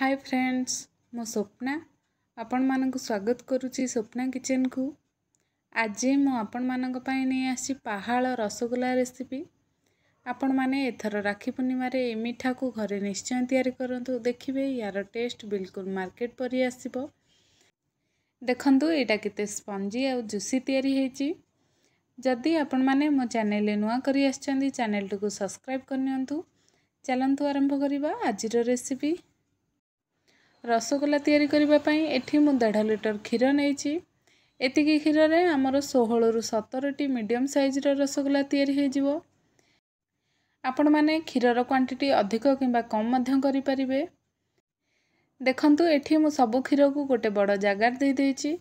high friends ମୁଁ ସ୍ୱପ୍ନା ଆପଣମାନଙ୍କୁ ସ୍ୱାଗତ କରୁଛି ସ୍ୱପ୍ନା କିଚେନ୍କୁ ଆଜି ମୁଁ ଆପଣମାନଙ୍କ ପାଇଁ ନେଇ ଆସିଛି ପାହାଳ ରସଗୋଲା ରେସିପି ଆପଣମାନେ ଏଥର ରାକ୍ଷୀ ପୂର୍ଣ୍ଣିମାରେ ଏ ମିଠାକୁ ଘରେ ନିଶ୍ଚୟ ତିଆରି କରନ୍ତୁ ଦେଖିବେ ୟାର ଟେଷ୍ଟ ବିଲକୁଲ ମାର୍କେଟ୍ ପରି ଆସିବ ଦେଖନ୍ତୁ ଏଇଟା କେତେ ସ୍ପଞ୍ଜି ଆଉ ଜୁସି ତିଆରି ହୋଇଛି ଯଦି ଆପଣମାନେ ମୋ ଚ୍ୟାନେଲରେ ନୂଆ କରି ଆସିଛନ୍ତି ଚ୍ୟାନେଲଟିକୁ ସବସ୍କ୍ରାଇବ୍ କରିନିଅନ୍ତୁ ଚାଲନ୍ତୁ ଆରମ୍ଭ କରିବା ଆଜିର ରେସିପି ରସଗୋଲା ତିଆରି କରିବା ପାଇଁ ଏଠି ମୁଁ ଦେଢ଼ ଲିଟର କ୍ଷୀର ନେଇଛି ଏତିକି କ୍ଷୀରରେ ଆମର ଷୋହଳରୁ ସତରଟି ମିଡ଼ିୟମ୍ ସାଇଜ୍ର ରସଗୋଲା ତିଆରି ହୋଇଯିବ ଆପଣମାନେ କ୍ଷୀରର କ୍ୱାଣ୍ଟିଟି ଅଧିକ କିମ୍ବା କମ୍ ମଧ୍ୟ କରିପାରିବେ ଦେଖନ୍ତୁ ଏଠି ମୁଁ ସବୁ କ୍ଷୀରକୁ ଗୋଟେ ବଡ଼ ଜାଗାରେ ଦେଇଦେଇଛି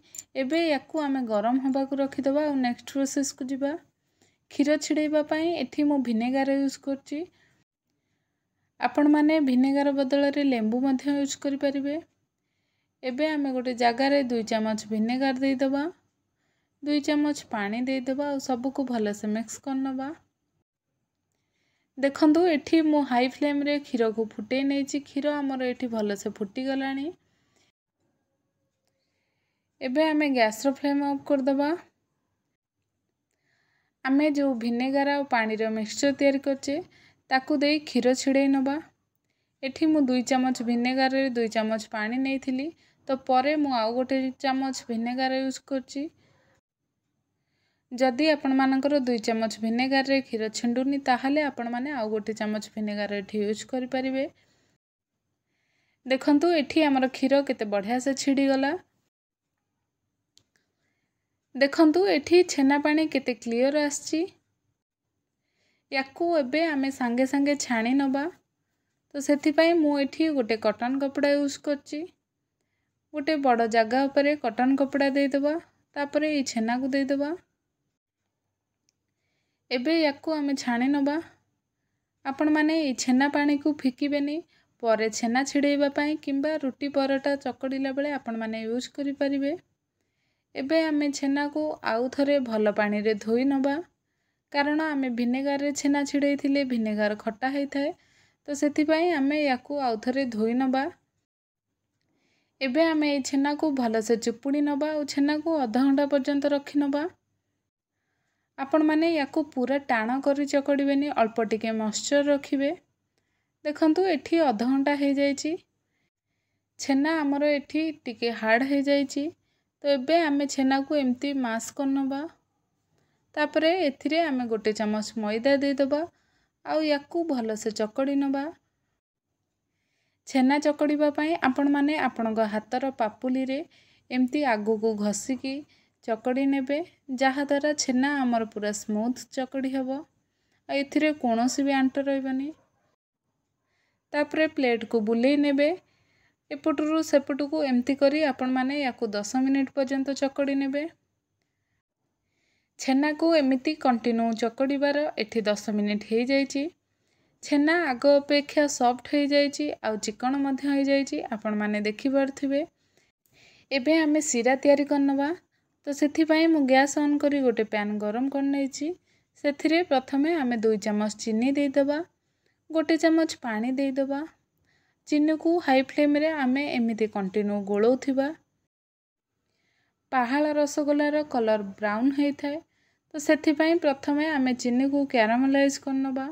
ଏବେ ୟାକୁ ଆମେ ଗରମ ହେବାକୁ ରଖିଦେବା ଆଉ ନେକ୍ସଟ୍ ପ୍ରୋସେସ୍କୁ ଯିବା କ୍ଷୀର ଛିଡ଼େଇବା ପାଇଁ ଏଠି ମୁଁ ଭିନେଗାର ୟୁଜ୍ କରୁଛି ଆପଣମାନେ ଭିନେଗାର ବଦଳରେ ଲେମ୍ବୁ ମଧ୍ୟ ୟୁଜ୍ କରିପାରିବେ ଏବେ ଆମେ ଗୋଟେ ଜାଗାରେ ଦୁଇ ଚାମଚ ଭିନେଗାର ଦେଇଦେବା ଦୁଇ ଚାମଚ ପାଣି ଦେଇଦେବା ଆଉ ସବୁକୁ ଭଲସେ ମିକ୍ସ କରିନେବା ଦେଖନ୍ତୁ ଏଠି ମୁଁ ହାଇ ଫ୍ଲେମ୍ରେ କ୍ଷୀରକୁ ଫୁଟେଇ ନେଇଛି କ୍ଷୀର ଆମର ଏଠି ଭଲସେ ଫୁଟିଗଲାଣି ଏବେ ଆମେ ଗ୍ୟାସ୍ର ଫ୍ଲେମ୍ ଅଫ୍ କରିଦେବା ଆମେ ଯେଉଁ ଭିନେଗାର ଆଉ ପାଣିର ମିକ୍ସଚର୍ ତିଆରି କରିଛେ ତାକୁ ଦେଇ କ୍ଷୀର ଛିଡ଼େଇ ନେବା ଏଠି ମୁଁ ଦୁଇ ଚାମଚ ଭିନେଗାରରେ ଦୁଇ ଚାମଚ ପାଣି ନେଇଥିଲି ତ ପରେ ମୁଁ ଆଉ ଗୋଟେ ଚାମଚ ଭିନେଗାର ୟୁଜ୍ କରୁଛି ଯଦି ଆପଣମାନଙ୍କର ଦୁଇ ଚାମଚ ଭିନେଗାରରେ କ୍ଷୀର ଛିଣ୍ଡୁନି ତାହେଲେ ଆପଣମାନେ ଆଉ ଗୋଟେ ଚାମଚ ଭିନେଗାର ଏଠି ୟୁଜ୍ କରିପାରିବେ ଦେଖନ୍ତୁ ଏଠି ଆମର କ୍ଷୀର କେତେ ବଢ଼ିଆ ସେ ଛିଡ଼ିଗଲା ଦେଖନ୍ତୁ ଏଠି ଛେନା ପାଣି କେତେ କ୍ଲିଅର ଆସିଛି ୟାକୁ ଏବେ ଆମେ ସାଙ୍ଗେ ସାଙ୍ଗେ ଛାଣି ନେବା ତ ସେଥିପାଇଁ ମୁଁ ଏଠି ଗୋଟେ କଟନ୍ କପଡ଼ା ୟୁଜ୍ କରିଛି ଗୋଟେ ବଡ଼ ଜାଗା ଉପରେ କଟନ୍ କପଡ଼ା ଦେଇଦେବା ତାପରେ ଏଇ ଛେନାକୁ ଦେଇଦେବା ଏବେ ୟାକୁ ଆମେ ଛାଣି ନେବା ଆପଣମାନେ ଏଇ ଛେନା ପାଣିକୁ ଫିକିବେନି ପରେ ଛେନା ଛିଡ଼େଇବା ପାଇଁ କିମ୍ବା ରୁଟି ପରଟା ଚକଡ଼ିଲା ବେଳେ ଆପଣମାନେ ୟୁଜ୍ କରିପାରିବେ ଏବେ ଆମେ ଛେନାକୁ ଆଉ ଥରେ ଭଲ ପାଣିରେ ଧୋଇ ନେବା କାରଣ ଆମେ ଭିନେଗାରରେ ଛେନା ଛିଡ଼େଇଥିଲେ ଭିନେଗାର ଖଟା ହୋଇଥାଏ ତ ସେଥିପାଇଁ ଆମେ ୟାକୁ ଆଉଥରେ ଧୋଇ ନେବା ଏବେ ଆମେ ଏଇ ଛେନାକୁ ଭଲସେ ଚୁପୁଡ଼ି ନେବା ଆଉ ଛେନାକୁ ଅଧଘଣ୍ଟା ପର୍ଯ୍ୟନ୍ତ ରଖିନେବା ଆପଣମାନେ ୟାକୁ ପୁରା ଟାଣ କରି ଚକଡ଼ିବେନି ଅଳ୍ପ ଟିକେ ମଶ୍ଚର ରଖିବେ ଦେଖନ୍ତୁ ଏଠି ଅଧଘଣ୍ଟା ହୋଇଯାଇଛି ଛେନା ଆମର ଏଠି ଟିକେ ହାର୍ଡ଼ ହୋଇଯାଇଛି ତ ଏବେ ଆମେ ଛେନାକୁ ଏମିତି ମାସ୍ କରିନେବା ତାପରେ ଏଥିରେ ଆମେ ଗୋଟେ ଚାମଚ ମଇଦା ଦେଇଦେବା ଆଉ ୟାକୁ ଭଲସେ ଚକଡ଼ି ନେବା ଛେନା ଚକଡ଼ିବା ପାଇଁ ଆପଣମାନେ ଆପଣଙ୍କ ହାତର ପାପୁଲିରେ ଏମିତି ଆଗକୁ ଘଷିକି ଚକଡ଼ି ନେବେ ଯାହାଦ୍ୱାରା ଛେନା ଆମର ପୁରା ସ୍ମୁଥ୍ ଚକଡ଼ି ହେବ ଆଉ ଏଥିରେ କୌଣସି ବି ଆଣ୍ଟ ରହିବନି ତାପରେ ପ୍ଲେଟ୍କୁ ବୁଲେଇ ନେବେ ଏପଟରୁ ସେପଟକୁ ଏମିତି କରି ଆପଣମାନେ ୟାକୁ ଦଶ ମିନିଟ୍ ପର୍ଯ୍ୟନ୍ତ ଚକଡ଼ି ନେବେ ଛେନାକୁ ଏମିତି କଣ୍ଟିନ୍ୟୁ ଚକଡ଼ିବାର ଏଠି ଦଶ ମିନିଟ୍ ହୋଇଯାଇଛି ଛେନା ଆଗ ଅପେକ୍ଷା ସଫ୍ଟ ହୋଇଯାଇଛି ଆଉ ଚିକ୍କଣ ମଧ୍ୟ ହୋଇଯାଇଛି ଆପଣମାନେ ଦେଖିପାରୁଥିବେ ଏବେ ଆମେ ଶିରା ତିଆରି କରିନେବା ତ ସେଥିପାଇଁ ମୁଁ ଗ୍ୟାସ୍ ଅନ୍ କରି ଗୋଟେ ପ୍ୟାନ୍ ଗରମ କରିନେଇଛି ସେଥିରେ ପ୍ରଥମେ ଆମେ ଦୁଇ ଚାମଚ ଚିନି ଦେଇଦେବା ଗୋଟେ ଚାମଚ ପାଣି ଦେଇଦେବା ଚିନିକୁ ହାଇ ଫ୍ଲେମ୍ରେ ଆମେ ଏମିତି କଣ୍ଟିନ୍ୟୁ ଗୋଳଉଥିବା ପାହାଳ ରସଗୋଲାର କଲର୍ ବ୍ରାଉନ୍ ହୋଇଥାଏ ତ ସେଥିପାଇଁ ପ୍ରଥମେ ଆମେ ଚିନିକୁ କ୍ୟାରାମେଲାଇଜ୍ କରିନେବା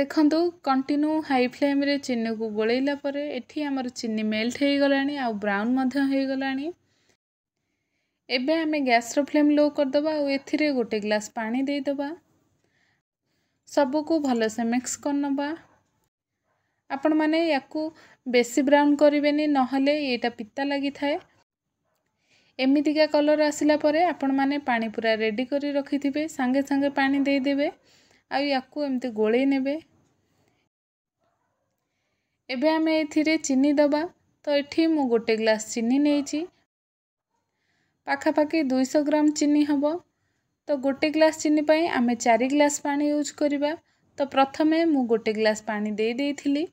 ଦେଖନ୍ତୁ କଣ୍ଟିନ୍ୟୁ ହାଇ ଫ୍ଲେମ୍ରେ ଚିନିକୁ ଗୋଳେଇଲା ପରେ ଏଠି ଆମର ଚିନି ମେଲ୍ଟ ହୋଇଗଲାଣି ଆଉ ବ୍ରାଉନ୍ ମଧ୍ୟ ହୋଇଗଲାଣି ଏବେ ଆମେ ଗ୍ୟାସ୍ର ଫ୍ଲେମ୍ ଲୋ କରିଦେବା ଆଉ ଏଥିରେ ଗୋଟେ ଗ୍ଲାସ୍ ପାଣି ଦେଇଦେବା ସବୁକୁ ଭଲସେ ମିକ୍ସ କରିନେବା ଆପଣମାନେ ୟାକୁ ବେଶୀ ବ୍ରାଉନ୍ କରିବେନି ନହେଲେ ଏଇଟା ପିତା ଲାଗିଥାଏ ଏମିତିକା କଲର୍ ଆସିଲା ପରେ ଆପଣମାନେ ପାଣି ପୁରା ରେଡ଼ି କରି ରଖିଥିବେ ସାଙ୍ଗେ ସାଙ୍ଗେ ପାଣି ଦେଇଦେବେ ଆଉ ୟାକୁ ଏମିତି ଗୋଳେଇ ନେବେ ଏବେ ଆମେ ଏଥିରେ ଚିନି ଦେବା ତ ଏଠି ମୁଁ ଗୋଟେ ଗ୍ଲାସ୍ ଚିନି ନେଇଛି ପାଖାପାଖି ଦୁଇଶହ ଗ୍ରାମ ଚିନି ହେବ ତ ଗୋଟେ ଗ୍ଲାସ୍ ଚିନି ପାଇଁ ଆମେ ଚାରି ଗ୍ଲାସ୍ ପାଣି ୟୁଜ୍ କରିବା ତ ପ୍ରଥମେ ମୁଁ ଗୋଟେ ଗ୍ଲାସ୍ ପାଣି ଦେଇଦେଇଥିଲି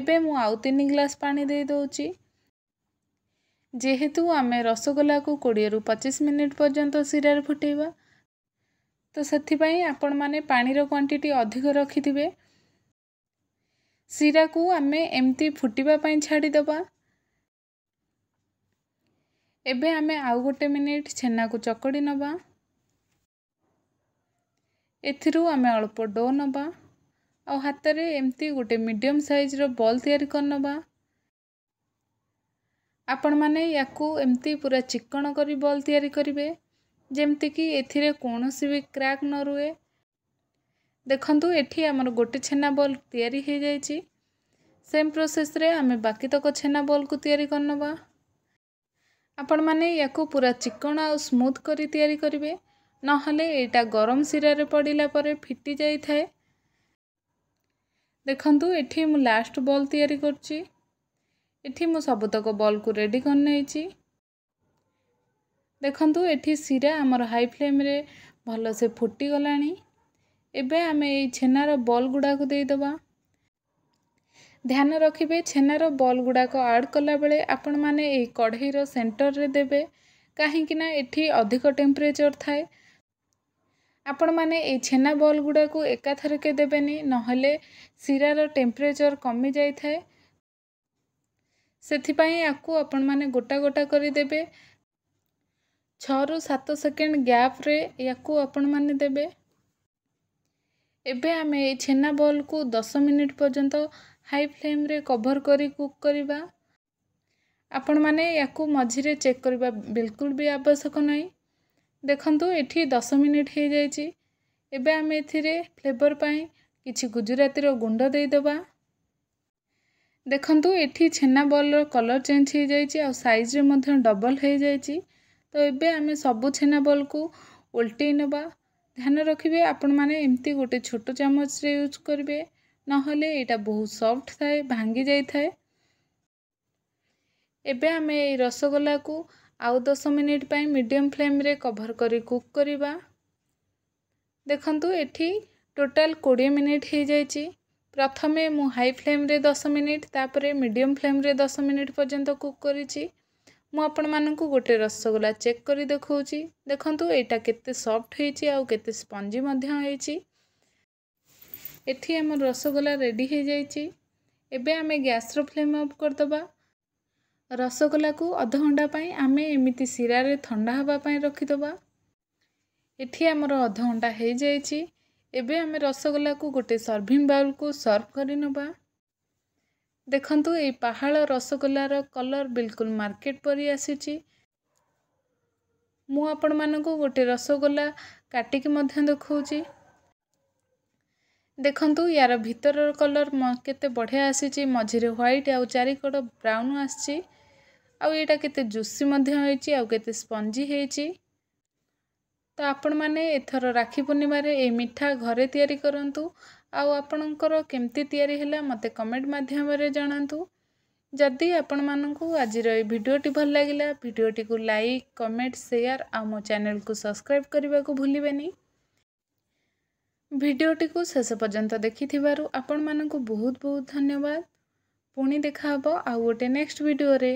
ଏବେ ମୁଁ ଆଉ ତିନି ଗ୍ଲାସ୍ ପାଣି ଦେଇଦେଉଛି ଯେହେତୁ ଆମେ ରସଗୋଲାକୁ କୋଡ଼ିଏରୁ ପଚିଶ ମିନିଟ୍ ପର୍ଯ୍ୟନ୍ତ ଶିରାରେ ଫୁଟେଇବା ତ ସେଥିପାଇଁ ଆପଣମାନେ ପାଣିର କ୍ୱାଣ୍ଟିଟି ଅଧିକ ରଖିଥିବେ ଶିରାକୁ ଆମେ ଏମିତି ଫୁଟିବା ପାଇଁ ଛାଡ଼ିଦେବା ଏବେ ଆମେ ଆଉ ଗୋଟେ ମିନିଟ୍ ଛେନାକୁ ଚକଡ଼ି ନେବା ଏଥିରୁ ଆମେ ଅଳ୍ପ ଡୋ ନେବା ଆଉ ହାତରେ ଏମିତି ଗୋଟେ ମିଡ଼ିୟମ୍ ସାଇଜ୍ର ବଲ୍ ତିଆରି କରିନେବା ଆପଣମାନେ ୟାକୁ ଏମିତି ପୁରା ଚିକ୍କଣ କରି ବଲ୍ ତିଆରି କରିବେ ଯେମିତିକି ଏଥିରେ କୌଣସି ବି କ୍ରାକ୍ ନ ରୁହେ ଦେଖନ୍ତୁ ଏଠି ଆମର ଗୋଟେ ଛେନା ବଲ୍ ତିଆରି ହୋଇଯାଇଛି ସେମ୍ ପ୍ରୋସେସ୍ରେ ଆମେ ବାକିତକ ଛେନା ବଲ୍କୁ ତିଆରି କରିନେବା ଆପଣମାନେ ୟାକୁ ପୁରା ଚିକ୍କଣ ଆଉ ସ୍ମୁଥ୍ କରି ତିଆରି କରିବେ ନହେଲେ ଏଇଟା ଗରମ ଶିରାରେ ପଡ଼ିଲା ପରେ ଫିଟି ଯାଇଥାଏ ଦେଖନ୍ତୁ ଏଠି ମୁଁ ଲାଷ୍ଟ ବଲ୍ ତିଆରି କରୁଛି ଏଠି ମୁଁ ସବୁତକ ବଲ୍କୁ ରେଡ଼ି କରିନେଇଛି ଦେଖନ୍ତୁ ଏଠି ଶିରା ଆମର ହାଇ ଫ୍ଲେମ୍ରେ ଭଲସେ ଫୁଟିଗଲାଣି ଏବେ ଆମେ ଏଇ ଛେନାର ବଲ୍ ଗୁଡ଼ାକୁ ଦେଇଦେବା ଧ୍ୟାନ ରଖିବେ ଛେନାର ବଲ୍ ଗୁଡ଼ାକ ଆଡ଼୍ କଲାବେଳେ ଆପଣମାନେ ଏଇ କଢ଼େଇର ସେଣ୍ଟରରେ ଦେବେ କାହିଁକିନା ଏଠି ଅଧିକ ଟେମ୍ପରେଚର୍ ଥାଏ ଆପଣମାନେ ଏଇ ଛେନା ବଲ୍ ଗୁଡ଼ାକୁ ଏକାଥରକେ ଦେବେନି ନହେଲେ ଶିରାର ଟେମ୍ପରେଚର୍ କମିଯାଇଥାଏ ସେଥିପାଇଁ ଆକୁ ଆପଣମାନେ ଗୋଟା ଗୋଟା କରିଦେବେ ଛଅରୁ ସାତ ସେକେଣ୍ଡ ଗ୍ୟାପ୍ରେ ୟାକୁ ଆପଣମାନେ ଦେବେ ଏବେ ଆମେ ଏଇ ଛେନା ବଲ୍କୁ ଦଶ ମିନିଟ୍ ପର୍ଯ୍ୟନ୍ତ ହାଇ ଫ୍ଲେମ୍ରେ କଭର୍ କରି କୁକ୍ କରିବା ଆପଣମାନେ ୟାକୁ ମଝିରେ ଚେକ୍ କରିବା ବିଲକୁଲ ବି ଆବଶ୍ୟକ ନାହିଁ ଦେଖନ୍ତୁ ଏଠି ଦଶ ମିନିଟ୍ ହେଇଯାଇଛି ଏବେ ଆମେ ଏଥିରେ ଫ୍ଲେଭର୍ ପାଇଁ କିଛି ଗୁଜୁରାତିର ଗୁଣ୍ଡ ଦେଇଦେବା ଦେଖନ୍ତୁ ଏଠି ଛେନା ବଲ୍ର କଲର୍ ଚେଞ୍ଜ ହୋଇଯାଇଛି ଆଉ ସାଇଜ୍ରେ ମଧ୍ୟ ଡବଲ୍ ହୋଇଯାଇଛି ତ ଏବେ ଆମେ ସବୁ ଛେନା ବଲ୍କୁ ଓଲଟେଇ ନେବା ଧ୍ୟାନ ରଖିବେ ଆପଣମାନେ ଏମିତି ଗୋଟେ ଛୋଟ ଚାମଚରେ ୟୁଜ୍ କରିବେ ନହେଲେ ଏଇଟା ବହୁତ ସଫ୍ଟ ଥାଏ ଭାଙ୍ଗି ଯାଇଥାଏ ଏବେ ଆମେ ଏଇ ରସଗୋଲାକୁ ଆଉ ଦଶ ମିନିଟ୍ ପାଇଁ ମିଡ଼ିୟମ୍ ଫ୍ଲେମ୍ରେ କଭର୍ କରି କୁକ୍ କରିବା ଦେଖନ୍ତୁ ଏଠି ଟୋଟାଲ୍ କୋଡ଼ିଏ ମିନିଟ୍ ହୋଇଯାଇଛି ପ୍ରଥମେ ମୁଁ ହାଇ ଫ୍ଲେମ୍ରେ ଦଶ ମିନିଟ୍ ତାପରେ ମିଡ଼ିୟମ୍ ଫ୍ଲେମ୍ରେ ଦଶ ମିନିଟ୍ ପର୍ଯ୍ୟନ୍ତ କୁକ୍ କରିଛି ମୁଁ ଆପଣମାନଙ୍କୁ ଗୋଟେ ରସଗୋଲା ଚେକ୍ କରି ଦେଖାଉଛି ଦେଖନ୍ତୁ ଏଇଟା କେତେ ସଫ୍ଟ ହେଇଛି ଆଉ କେତେ ସ୍ପଞ୍ଜି ମଧ୍ୟ ହେଇଛି ଏଠି ଆମର ରସଗୋଲା ରେଡ଼ି ହେଇଯାଇଛି ଏବେ ଆମେ ଗ୍ୟାସ୍ର ଫ୍ଲେମ୍ ଅଫ୍ କରିଦେବା ରସଗୋଲାକୁ ଅଧଘଣ୍ଟା ପାଇଁ ଆମେ ଏମିତି ଶିରାରେ ଥଣ୍ଡା ହେବା ପାଇଁ ରଖିଦେବା ଏଠି ଆମର ଅଧଘଣ୍ଟା ହେଇଯାଇଛି ଏବେ ଆମେ ରସଗୋଲାକୁ ଗୋଟେ ସର୍ଭିଂ ବାଉଲ୍କୁ ସର୍ଭ କରିନେବା ଦେଖନ୍ତୁ ଏଇ ପାହାଳ ରସଗୋଲାର କଲର୍ ବିଲକୁଲ ମାର୍କେଟ୍ ପରି ଆସିଛି ମୁଁ ଆପଣମାନଙ୍କୁ ଗୋଟେ ରସଗୋଲା କାଟିକି ମଧ୍ୟ ଦେଖାଉଛି ଦେଖନ୍ତୁ ୟାର ଭିତରର କଲର୍ କେତେ ବଢ଼ିଆ ଆସିଛି ମଝିରେ ହ୍ୱାଇଟ୍ ଆଉ ଚାରିକଡ଼ ବ୍ରାଉନ୍ ଆସିଛି ଆଉ ଏଇଟା କେତେ ଜୁସି ମଧ୍ୟ ହେଇଛି ଆଉ କେତେ ସ୍ପଞ୍ଜି ହେଇଛି ଆପଣମାନେ ଏଥର ରାକ୍ଷୀ ପୂର୍ଣ୍ଣିମାରେ ଏହି ମିଠା ଘରେ ତିଆରି କରନ୍ତୁ ଆଉ ଆପଣଙ୍କର କେମିତି ତିଆରି ହେଲା ମୋତେ କମେଣ୍ଟ ମାଧ୍ୟମରେ ଜଣାନ୍ତୁ ଯଦି ଆପଣମାନଙ୍କୁ ଆଜିର ଏହି ଭିଡ଼ିଓଟି ଭଲ ଲାଗିଲା ଭିଡ଼ିଓଟିକୁ ଲାଇକ୍ କମେଣ୍ଟ ସେୟାର ଆଉ ମୋ ଚ୍ୟାନେଲକୁ ସବସ୍କ୍ରାଇବ୍ କରିବାକୁ ଭୁଲିବେନି ଭିଡ଼ିଓଟିକୁ ଶେଷ ପର୍ଯ୍ୟନ୍ତ ଦେଖିଥିବାରୁ ଆପଣମାନଙ୍କୁ ବହୁତ ବହୁତ ଧନ୍ୟବାଦ ପୁଣି ଦେଖାହେବ ଆଉ ଗୋଟେ ନେକ୍ସଟ ଭିଡ଼ିଓରେ